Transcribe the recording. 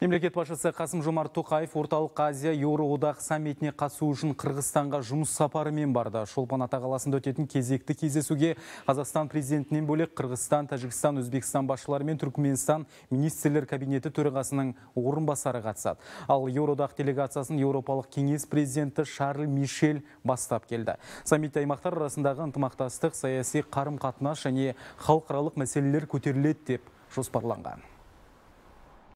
Мемлекет басшысы Қасым Жомарт Тоқаев орталық Азия Еуроодақ саммитіне қатысу үшін Қырғызстанға жұмыс сапарымен барды. Шолпан ата қаласында өтетін кезекті кездесуге Қазақстан президентінен бөлек Қырғызстан, Тәжікстан, Өзбекстан басшылары мен Түркіменстан министрлер кабинеті төрағасының орынбасары қатысады. Ал Еуроодақ делегациясын Еуропалық кеңес президенті Шарль Мишель бастап келді. Саммит аймақтар арасындағы ынтымақтастық, саяси қарым-қатынас және халықаралық мәселелер көтеріледі деп жоспарланған